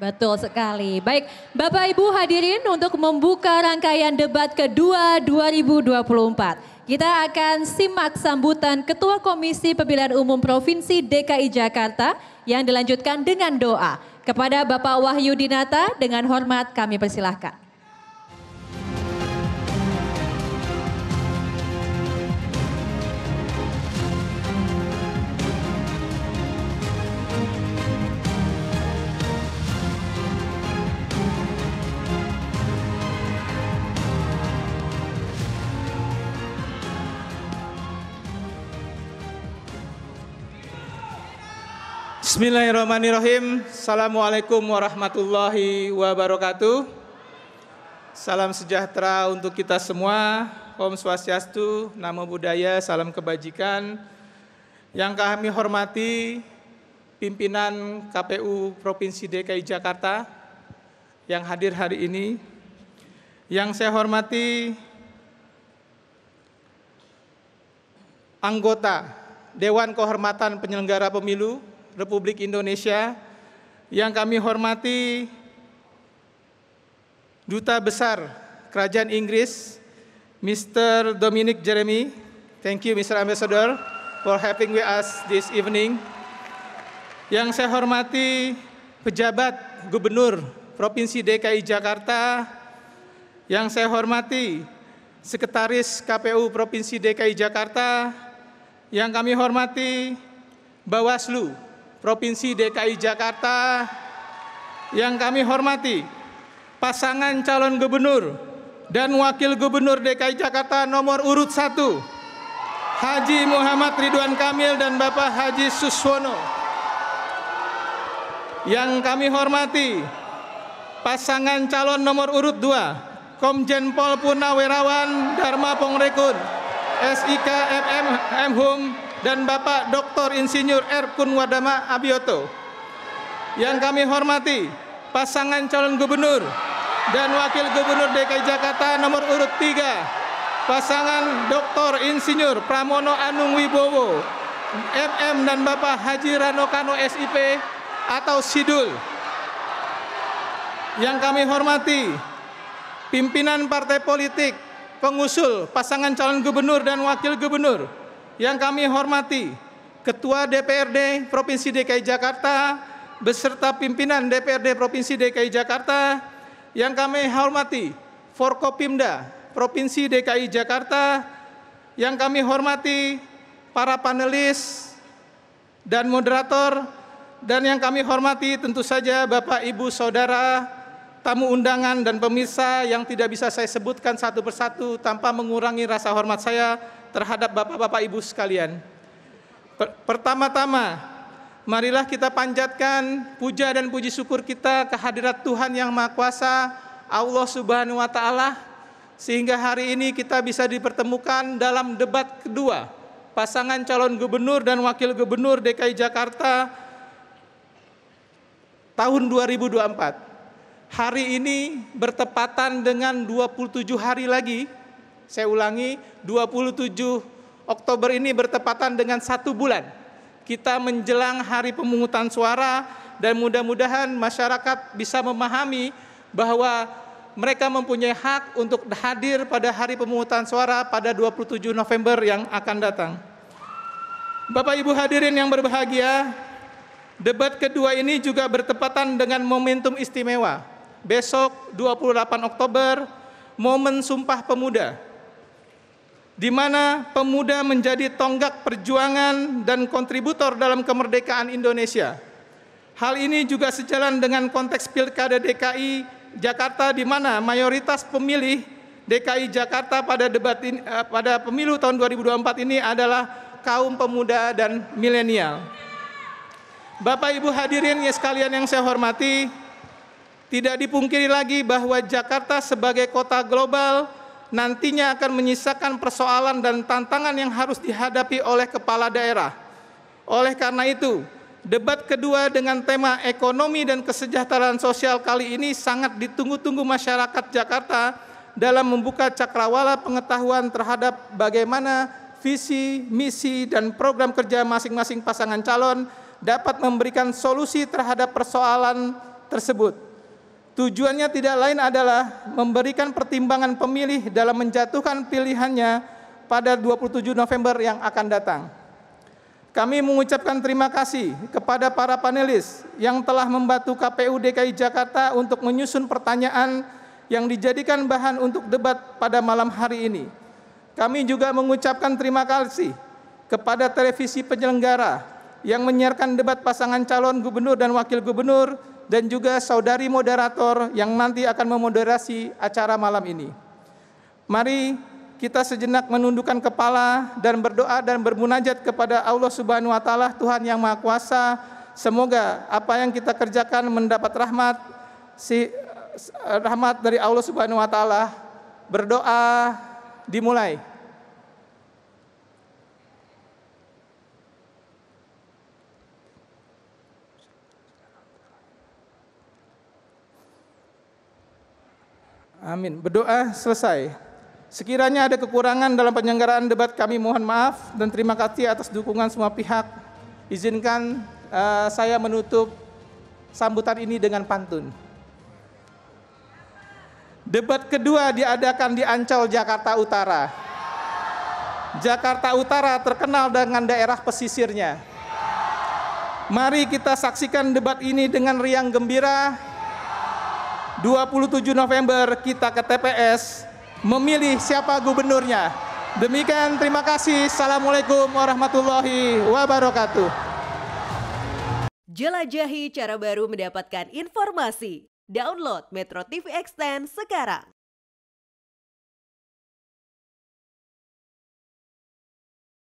Betul sekali. Baik, Bapak Ibu hadirin untuk membuka rangkaian debat kedua 2024. Kita akan simak sambutan Ketua Komisi Pemilihan Umum Provinsi DKI Jakarta yang dilanjutkan dengan doa. Kepada Bapak Wahyu Dinata dengan hormat kami persilahkan. Bismillahirrahmanirrahim. Assalamualaikum warahmatullahi wabarakatuh. Salam sejahtera untuk kita semua. Om Swastiastu, Namo Buddhaya, Salam Kebajikan. Yang kami hormati pimpinan KPU Provinsi DKI Jakarta yang hadir hari ini. Yang saya hormati anggota Dewan Kehormatan Penyelenggara Pemilu Republik Indonesia yang kami hormati Duta Besar Kerajaan Inggris Mr. Dominic Jeremy. Thank you Mr. Ambassador for having with us this evening. Yang saya hormati pejabat Gubernur Provinsi DKI Jakarta, yang saya hormati Sekretaris KPU Provinsi DKI Jakarta, yang kami hormati Bawaslu Provinsi DKI Jakarta yang kami hormati, pasangan calon gubernur dan Wakil Gubernur DKI Jakarta nomor urut 1, Haji Muhammad Ridwan Kamil dan Bapak Haji Suswono. Yang kami hormati, pasangan calon nomor urut 2, Komjen Pol Purnawirawan Dharma Pongrekun, SIK MM Hum dan Bapak Dr. Insinyur R. Kunwadama Abioto. Yang kami hormati, pasangan calon gubernur dan wakil gubernur DKI Jakarta nomor urut 3, pasangan Dr. Insinyur Pramono Anung Wibowo, MM dan Bapak Haji Rano Kano SIP atau Sidul. Yang kami hormati, pimpinan partai politik, pengusul, pasangan calon gubernur dan wakil gubernur, yang kami hormati Ketua DPRD Provinsi DKI Jakarta beserta pimpinan DPRD Provinsi DKI Jakarta yang kami hormati Forkopimda Provinsi DKI Jakarta yang kami hormati para panelis dan moderator dan yang kami hormati tentu saja Bapak Ibu Saudara tamu undangan dan pemirsa yang tidak bisa saya sebutkan satu persatu tanpa mengurangi rasa hormat saya terhadap Bapak-bapak Ibu sekalian. Pertama-tama, marilah kita panjatkan puja dan puji syukur kita kehadirat Tuhan yang Maha Kuasa, Allah Subhanahu wa taala sehingga hari ini kita bisa dipertemukan dalam debat kedua pasangan calon gubernur dan wakil gubernur DKI Jakarta tahun 2024. Hari ini bertepatan dengan 27 hari lagi saya ulangi, 27 Oktober ini bertepatan dengan satu bulan. Kita menjelang hari pemungutan suara dan mudah-mudahan masyarakat bisa memahami bahwa mereka mempunyai hak untuk hadir pada hari pemungutan suara pada 27 November yang akan datang. Bapak Ibu hadirin yang berbahagia, debat kedua ini juga bertepatan dengan momentum istimewa. Besok 28 Oktober, momen Sumpah Pemuda di mana pemuda menjadi tonggak perjuangan dan kontributor dalam kemerdekaan Indonesia. Hal ini juga sejalan dengan konteks Pilkada DKI Jakarta di mana mayoritas pemilih DKI Jakarta pada debat ini, eh, pada pemilu tahun 2024 ini adalah kaum pemuda dan milenial. Bapak Ibu hadirin ya sekalian yang saya hormati, tidak dipungkiri lagi bahwa Jakarta sebagai kota global nantinya akan menyisakan persoalan dan tantangan yang harus dihadapi oleh kepala daerah. Oleh karena itu, debat kedua dengan tema ekonomi dan kesejahteraan sosial kali ini sangat ditunggu-tunggu masyarakat Jakarta dalam membuka cakrawala pengetahuan terhadap bagaimana visi, misi, dan program kerja masing-masing pasangan calon dapat memberikan solusi terhadap persoalan tersebut. Tujuannya tidak lain adalah memberikan pertimbangan pemilih dalam menjatuhkan pilihannya pada 27 November yang akan datang. Kami mengucapkan terima kasih kepada para panelis yang telah membantu KPU DKI Jakarta untuk menyusun pertanyaan yang dijadikan bahan untuk debat pada malam hari ini. Kami juga mengucapkan terima kasih kepada televisi penyelenggara yang menyiarkan debat pasangan calon gubernur dan wakil gubernur dan juga saudari moderator yang nanti akan memoderasi acara malam ini. Mari kita sejenak menundukkan kepala dan berdoa dan bermunajat kepada Allah Subhanahu wa taala Tuhan yang Maha Kuasa. Semoga apa yang kita kerjakan mendapat rahmat si eh, rahmat dari Allah Subhanahu wa taala. Berdoa dimulai. Amin. Berdoa selesai. Sekiranya ada kekurangan dalam penyelenggaraan debat kami mohon maaf dan terima kasih atas dukungan semua pihak. Izinkan uh, saya menutup sambutan ini dengan pantun. Debat kedua diadakan di Ancol, Jakarta Utara. Jakarta Utara terkenal dengan daerah pesisirnya. Mari kita saksikan debat ini dengan riang gembira, 27 November kita ke TPS memilih siapa gubernurnya. Demikian terima kasih. Assalamualaikum warahmatullahi wabarakatuh. Jelajahi cara baru mendapatkan informasi. Download Metro TV Extend sekarang.